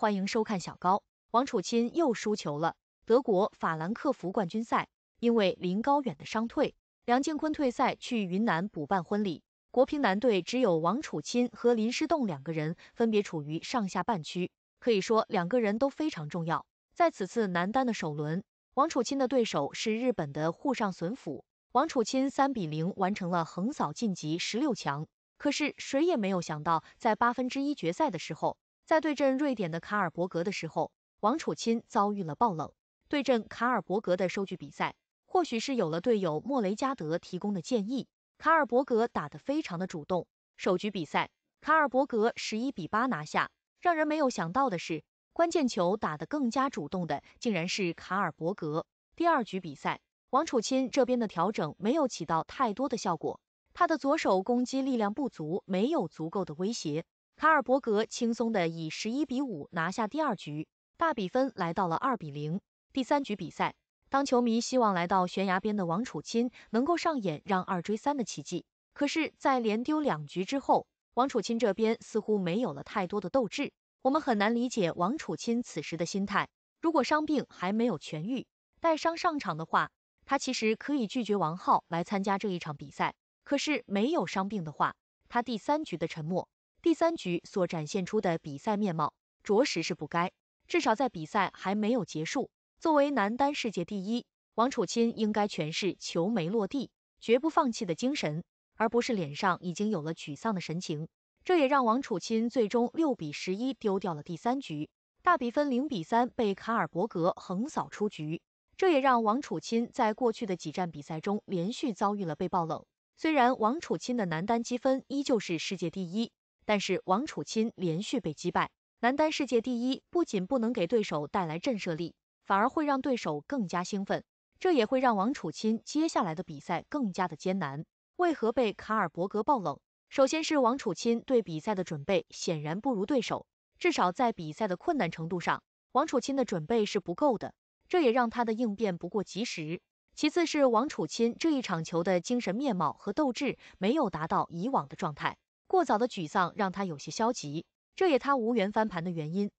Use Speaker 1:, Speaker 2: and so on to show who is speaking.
Speaker 1: 欢迎收看小高，王楚钦又输球了。德国法兰克福冠军赛，因为林高远的伤退，梁靖昆退赛去云南补办婚礼。国乒男队只有王楚钦和林诗栋两个人，分别处于上下半区，可以说两个人都非常重要。在此次男单的首轮，王楚钦的对手是日本的户上隼辅，王楚钦三比零完成了横扫晋级十六强。可是谁也没有想到，在八分之一决赛的时候。在对阵瑞典的卡尔伯格的时候，王楚钦遭遇了爆冷。对阵卡尔伯格的收局比赛，或许是有了队友莫雷加德提供的建议，卡尔伯格打得非常的主动。首局比赛，卡尔伯格十一比八拿下。让人没有想到的是，关键球打得更加主动的，竟然是卡尔伯格。第二局比赛，王楚钦这边的调整没有起到太多的效果，他的左手攻击力量不足，没有足够的威胁。卡尔伯格轻松的以十一比五拿下第二局，大比分来到了二比零。第三局比赛，当球迷希望来到悬崖边的王楚钦能够上演让二追三的奇迹，可是，在连丢两局之后，王楚钦这边似乎没有了太多的斗志。我们很难理解王楚钦此时的心态。如果伤病还没有痊愈，带伤上场的话，他其实可以拒绝王浩来参加这一场比赛。可是没有伤病的话，他第三局的沉默。第三局所展现出的比赛面貌，着实是不该。至少在比赛还没有结束，作为男单世界第一，王楚钦应该诠释球没落地绝不放弃的精神，而不是脸上已经有了沮丧的神情。这也让王楚钦最终六比十一丢掉了第三局，大比分零比三被卡尔伯格横扫出局。这也让王楚钦在过去的几战比赛中连续遭遇了被爆冷。虽然王楚钦的男单积分依旧是世界第一。但是王楚钦连续被击败，男单世界第一不仅不能给对手带来震慑力，反而会让对手更加兴奋，这也会让王楚钦接下来的比赛更加的艰难。为何被卡尔伯格爆冷？首先是王楚钦对比赛的准备显然不如对手，至少在比赛的困难程度上，王楚钦的准备是不够的，这也让他的应变不过及时。其次是王楚钦这一场球的精神面貌和斗志没有达到以往的状态。过早的沮丧让他有些消极，这也他无缘翻盘的原因。